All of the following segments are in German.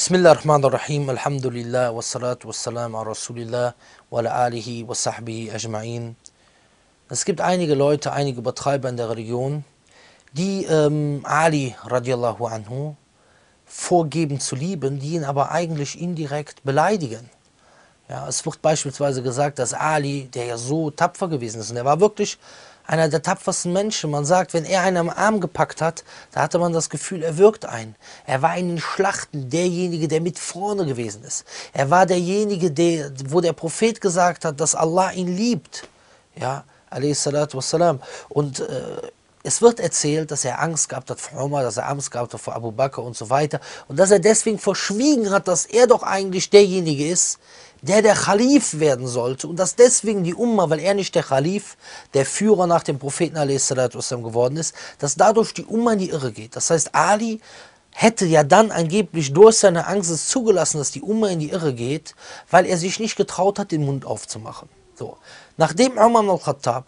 Bismillahirrahmanirrahim, Alhamdulillah, wassalatu wassalam an Rasulillah, wa ala alihi wa sahbihi ajma'in. Es gibt einige Leute, einige Betreiber in der Religion, die ähm, Ali radiallahu anhu vorgeben zu lieben, die ihn aber eigentlich indirekt beleidigen. Ja, es wird beispielsweise gesagt, dass Ali, der ja so tapfer gewesen ist, und er war wirklich einer der tapfersten Menschen. Man sagt, wenn er einen am Arm gepackt hat, da hatte man das Gefühl, er wirkt einen. Er war in den Schlachten derjenige, der mit vorne gewesen ist. Er war derjenige, der, wo der Prophet gesagt hat, dass Allah ihn liebt. Ja, alaihissalatu wassalam. Und äh, es wird erzählt, dass er Angst gehabt hat vor Omar, dass er Angst gehabt hat vor Abu Bakr und so weiter. Und dass er deswegen verschwiegen hat, dass er doch eigentlich derjenige ist, der der Khalif werden sollte und dass deswegen die Umma, weil er nicht der Khalif, der Führer nach dem Propheten wasallam geworden ist, dass dadurch die Umma in die Irre geht. Das heißt, Ali hätte ja dann angeblich durch seine Angst es zugelassen, dass die Umma in die Irre geht, weil er sich nicht getraut hat, den Mund aufzumachen. So. Nachdem Umar al-Khattab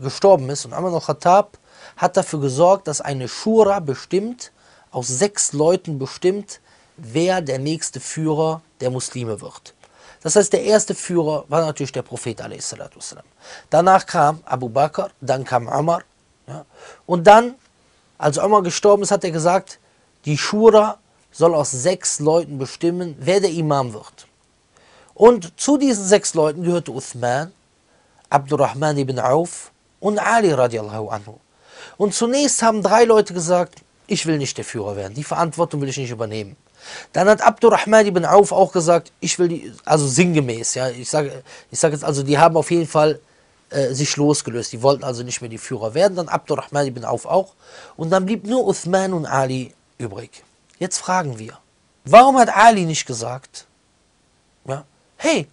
gestorben ist und Umar al-Khattab hat dafür gesorgt, dass eine Shura bestimmt, aus sechs Leuten bestimmt, wer der nächste Führer der Muslime wird. Das heißt, der erste Führer war natürlich der Prophet Danach kam Abu Bakr, dann kam Omar. Ja? Und dann, als Omar gestorben ist, hat er gesagt, die Schura soll aus sechs Leuten bestimmen, wer der Imam wird. Und zu diesen sechs Leuten gehörte Uthman, Abdurrahman ibn Auf und Ali radiallahu anhu. Und zunächst haben drei Leute gesagt, ich will nicht der Führer werden, die Verantwortung will ich nicht übernehmen. Dann hat Abdurrahman ibn Auf auch gesagt, ich will die, also sinngemäß, ja, ich sage ich sag jetzt, also die haben auf jeden Fall äh, sich losgelöst, die wollten also nicht mehr die Führer werden, dann Abdurrahman ibn Auf auch und dann blieb nur Uthman und Ali übrig. Jetzt fragen wir, warum hat Ali nicht gesagt, ja, hey,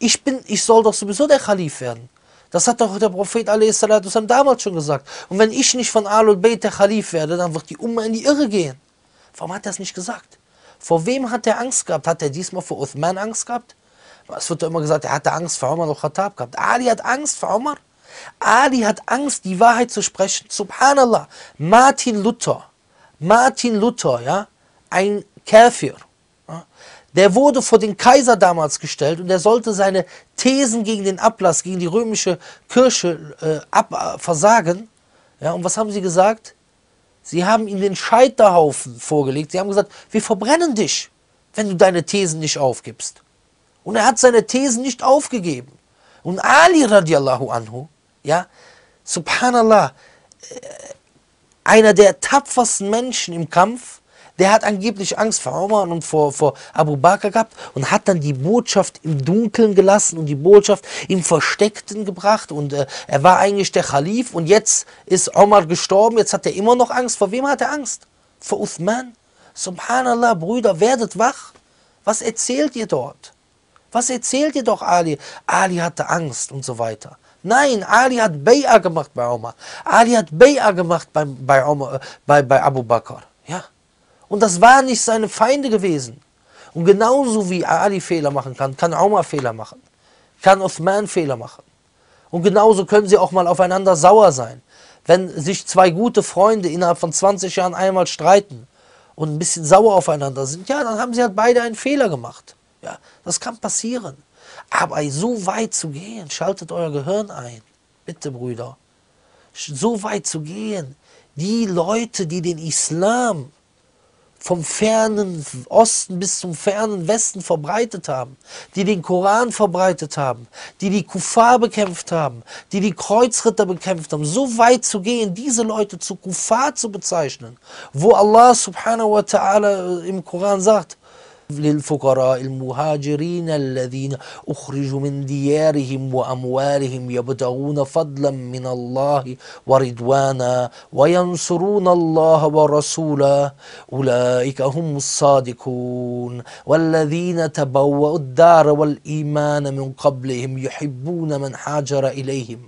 ich bin, ich soll doch sowieso der Kalif werden. Das hat doch der Prophet a.s. damals schon gesagt. Und wenn ich nicht von Alul Bayt der Kalif werde, dann wird die Umma in die Irre gehen. Warum hat er es nicht gesagt? Vor wem hat er Angst gehabt? Hat er diesmal vor Uthman Angst gehabt? Es wird ja immer gesagt, er hatte Angst vor Omar al-Khattab gehabt. Ali hat Angst vor Omar. Ali hat Angst, die Wahrheit zu sprechen. Subhanallah. Martin Luther. Martin Luther, ja, ein Käfir. Ja? Der wurde vor den Kaiser damals gestellt und er sollte seine Thesen gegen den Ablass, gegen die römische Kirche äh, ab, äh, versagen. Ja, und was haben sie gesagt? Sie haben ihm den Scheiterhaufen vorgelegt. Sie haben gesagt, wir verbrennen dich, wenn du deine Thesen nicht aufgibst. Und er hat seine Thesen nicht aufgegeben. Und Ali radiallahu anhu, ja, subhanallah, äh, einer der tapfersten Menschen im Kampf, der hat angeblich Angst vor Omar und vor, vor Abu Bakr gehabt und hat dann die Botschaft im Dunkeln gelassen und die Botschaft im Versteckten gebracht. Und äh, er war eigentlich der Khalif und jetzt ist Omar gestorben. Jetzt hat er immer noch Angst. Vor wem hat er Angst? Vor Uthman. Subhanallah, Brüder, werdet wach. Was erzählt ihr dort? Was erzählt ihr doch Ali? Ali hatte Angst und so weiter. Nein, Ali hat Bay'a gemacht bei Omar. Ali hat Bay'a gemacht bei, bei, Omar, äh, bei, bei Abu Bakr. Ja. Und das waren nicht seine Feinde gewesen. Und genauso wie Ali Fehler machen kann, kann Omar Fehler machen, kann Uthman Fehler machen. Und genauso können sie auch mal aufeinander sauer sein. Wenn sich zwei gute Freunde innerhalb von 20 Jahren einmal streiten und ein bisschen sauer aufeinander sind, ja, dann haben sie halt beide einen Fehler gemacht. Ja, das kann passieren. Aber so weit zu gehen, schaltet euer Gehirn ein. Bitte, Brüder. So weit zu gehen. Die Leute, die den Islam vom fernen Osten bis zum fernen Westen verbreitet haben, die den Koran verbreitet haben, die die Kuffar bekämpft haben, die die Kreuzritter bekämpft haben, so weit zu gehen, diese Leute zu Kuffar zu bezeichnen, wo Allah subhanahu wa ta'ala im Koran sagt, للفقراء المهاجرين الذين أخرجوا من ديارهم وأموالهم يبتغون فضلا من الله ورضوانا وينصرون الله ورسوله أولئك هم الصادقون والذين تبوأوا الدار والإيمان من قبلهم يحبون من هاجر إليهم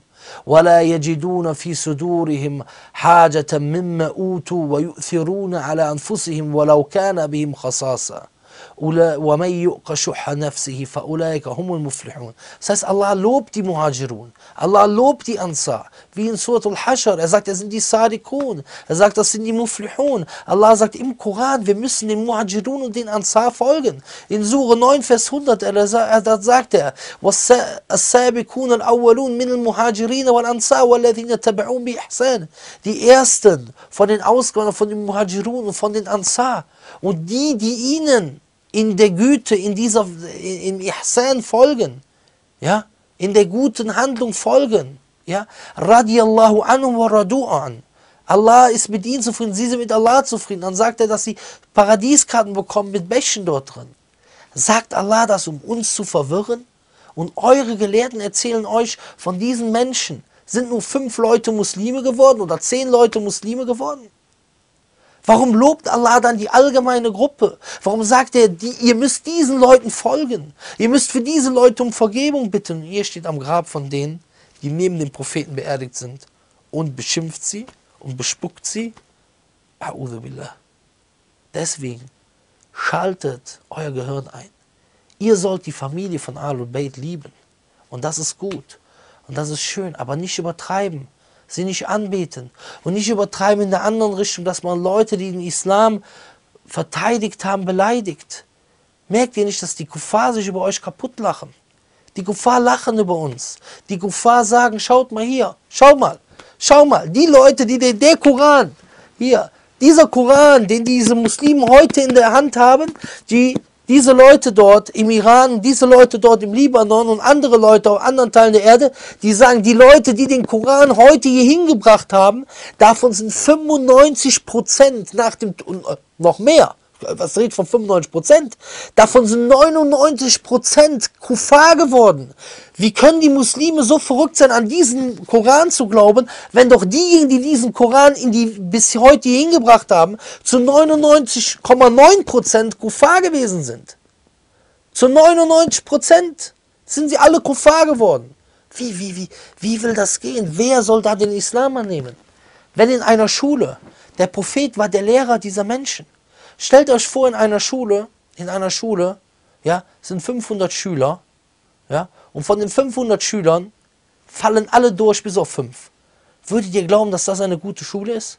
ولا يجدون في صدورهم حاجة مما أوتوا ويؤثرون على أنفسهم ولو كان بهم خصاصة ومن يؤق شح نفسه فأولئك هم المفلحون ساس الله لوب دي مهاجرون الله لوب دي انصار في Surat al-Hashar, er sagt, er sind die Sadikun, er sagt, das sind die Muflihun. Allah sagt im Koran, wir müssen den Muhajirun und den Ansar folgen. In Sure 9, Vers 100, er, da sagt er, السابقون الأولون من المهاجرين والأنصار والذين تبعون بإحسان. Die Ersten von den ausgewanderten von den Muhajirun und von den Ansar. Und die, die ihnen in der Güte, in dieser, im Ihsan folgen, ja, in der guten Handlung folgen, ja, radiallahu anhu wa radu an. Allah ist mit ihnen zufrieden, sie sind mit Allah zufrieden. Dann sagt er, dass sie Paradieskarten bekommen mit Bächen dort drin. Sagt Allah das, um uns zu verwirren? Und eure Gelehrten erzählen euch von diesen Menschen. Sind nur fünf Leute Muslime geworden oder zehn Leute Muslime geworden? Warum lobt Allah dann die allgemeine Gruppe? Warum sagt er, die, ihr müsst diesen Leuten folgen? Ihr müsst für diese Leute um Vergebung bitten. Und ihr steht am Grab von denen, die neben den Propheten beerdigt sind und beschimpft sie und bespuckt sie. Billah. Deswegen schaltet euer Gehirn ein. Ihr sollt die Familie von al Bayt lieben. Und das ist gut. Und das ist schön. Aber nicht übertreiben sie nicht anbeten und nicht übertreiben in der anderen Richtung, dass man Leute, die den Islam verteidigt haben, beleidigt. Merkt ihr nicht, dass die Kuffar sich über euch kaputt lachen? Die Kuffar lachen über uns. Die Kuffar sagen, schaut mal hier, schau mal, schau mal, die Leute, die den, der Koran, hier, dieser Koran, den diese Muslimen heute in der Hand haben, die diese Leute dort im Iran, diese Leute dort im Libanon und andere Leute auf anderen Teilen der Erde, die sagen, die Leute, die den Koran heute hier hingebracht haben, davon sind 95 Prozent nach dem, äh, noch mehr, was redet von 95 Davon sind 99 Prozent Kufar geworden. Wie können die Muslime so verrückt sein, an diesen Koran zu glauben, wenn doch diejenigen, die diesen Koran in die, bis heute hingebracht haben, zu 99,9 Prozent Kufar gewesen sind? Zu 99 sind sie alle Kufar geworden. Wie, wie, wie, wie will das gehen? Wer soll da den Islam annehmen? Wenn in einer Schule der Prophet war der Lehrer dieser Menschen Stellt euch vor, in einer Schule, in einer Schule, ja, sind 500 Schüler, ja, und von den 500 Schülern fallen alle durch bis auf 5. Würdet ihr glauben, dass das eine gute Schule ist?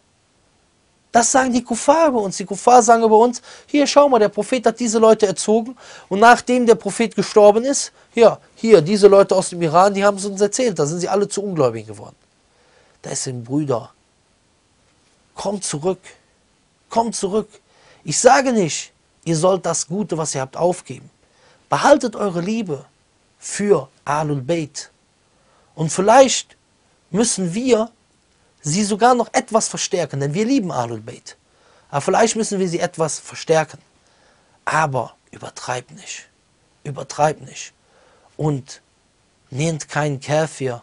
Das sagen die Kuffar bei uns. Die Kuffar sagen bei uns, hier schau mal, der Prophet hat diese Leute erzogen und nachdem der Prophet gestorben ist, ja, hier, diese Leute aus dem Iran, die haben es uns erzählt, da sind sie alle zu Ungläubigen geworden. Das sind Brüder. Komm zurück. Komm zurück. Ich sage nicht, ihr sollt das Gute, was ihr habt, aufgeben. Behaltet eure Liebe für Alul Beit. Und vielleicht müssen wir sie sogar noch etwas verstärken, denn wir lieben Alul Beit. Aber vielleicht müssen wir sie etwas verstärken. Aber übertreibt nicht. Übertreibt nicht. Und nehmt keinen Käfir,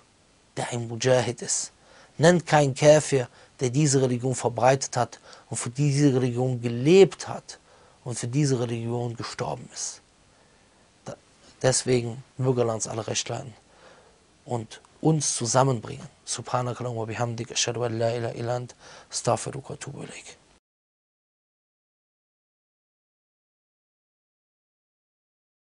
der ein Mujahid ist. Nennt keinen Käfir, der diese Religion verbreitet hat und für diese Religion gelebt hat und für diese Religion gestorben ist. Deswegen Bürgerlands alle Recht leiden und uns zusammenbringen. Subhanakallahu wa bihamdik, ashadu an la ila ilant, astaghfiruka wa atubu ilaik.